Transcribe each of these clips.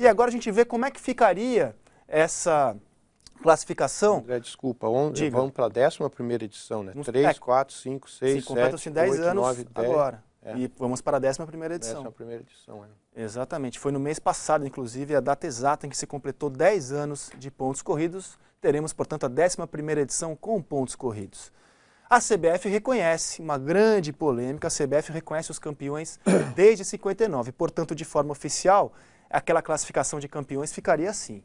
E agora a gente vê como é que ficaria essa classificação. André, desculpa, onde vamos para a 11 edição, né? 3, 4, 5, 6, 7, 8, anos 9, 10. agora. É. E vamos para a 11 edição. 11 edição, é. Exatamente. Foi no mês passado, inclusive, a data exata em que se completou 10 anos de pontos corridos. Teremos, portanto, a 11 edição com pontos corridos. A CBF reconhece, uma grande polêmica, a CBF reconhece os campeões desde 59. Portanto, de forma oficial, aquela classificação de campeões ficaria assim.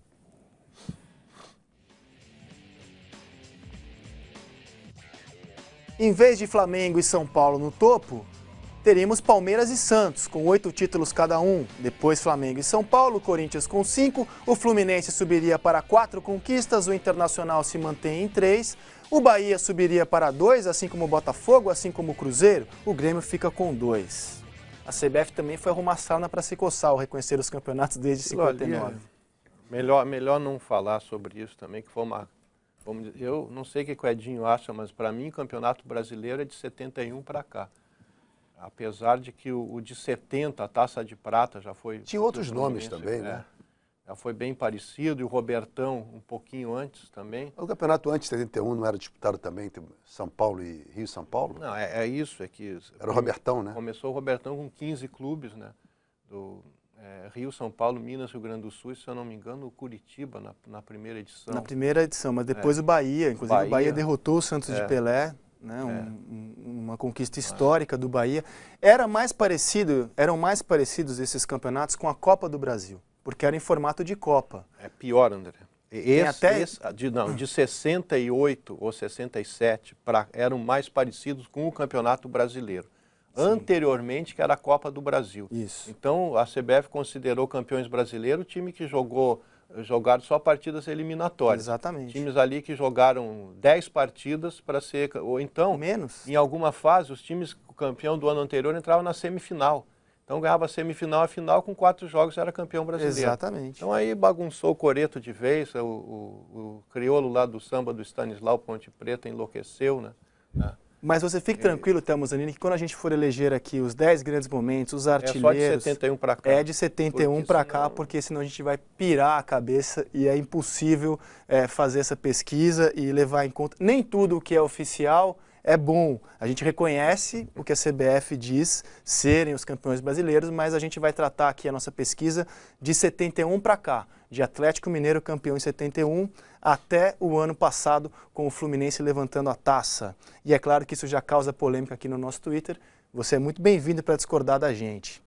Em vez de Flamengo e São Paulo no topo, teríamos Palmeiras e Santos, com oito títulos cada um. Depois Flamengo e São Paulo, Corinthians com cinco, o Fluminense subiria para quatro conquistas, o Internacional se mantém em três, o Bahia subiria para dois, assim como o Botafogo, assim como o Cruzeiro, o Grêmio fica com dois a CBF também foi arrumar sarna para se coçar ao reconhecer os campeonatos desde 59. É melhor, melhor não falar sobre isso também, que foi uma. Vamos dizer, eu não sei o que o Edinho acha, mas para mim o campeonato brasileiro é de 71 para cá. Apesar de que o, o, de 70, a taça de prata, já foi. Tinha outros nomes também, né? É. Já foi bem parecido, e o Robertão um pouquinho antes também. O campeonato antes de 71 não era disputado também entre São Paulo e Rio São Paulo? Não, é, é isso, é que... Era o Robertão, né? Começou o Robertão com 15 clubes, né? Do é, Rio, São Paulo, Minas, Rio Grande do Sul e, se eu não me engano, o Curitiba na, na primeira edição. Na primeira edição, mas depois é. o Bahia, inclusive Bahia. o Bahia derrotou o Santos de é. Pelé, né? É. um, uma conquista histórica do Bahia. Era mais parecido, eram mais parecidos esses campeonatos com a Copa do Brasil porque era em formato de Copa. É pior, André. Esse, até... esse, ah, de, não, de 68 ou 67 pra, eram mais parecidos com o Campeonato Brasileiro. Sim. Anteriormente, que era a Copa do Brasil. Isso. Então, a CBF considerou campeões brasileiro o time que jogou jogaram só partidas eliminatórias. Exatamente. Times ali que jogaram 10 partidas para ser. Ou então. Menos. Em alguma fase, os times, o campeão do ano anterior entrava na semifinal. Então ganhava semifinal a final com quatro jogos, era campeão brasileiro. Exatamente. Então aí bagunçou o coreto de vez, o, o, o crioulo lá do samba do Stanislau Ponte Preta enlouqueceu, né? Ah. Mas você fique tranquilo, Thelma Zanini, que quando a gente for eleger aqui os 10 grandes momentos, os artilheiros... É só de 71 para cá. É de 71 para cá, porque senão a gente vai pirar a cabeça e é impossível é, fazer essa pesquisa e levar em conta nem tudo o que é oficial é bom. A gente reconhece o que a CBF diz serem os campeões brasileiros, mas a gente vai tratar aqui a nossa pesquisa de 71 para cá, de Atlético Mineiro campeão em 71 até o ano passado com o Fluminense levantando a taça. E é claro que isso já causa polêmica aqui no nosso Twitter. Você é muito bem-vindo para discordar da gente.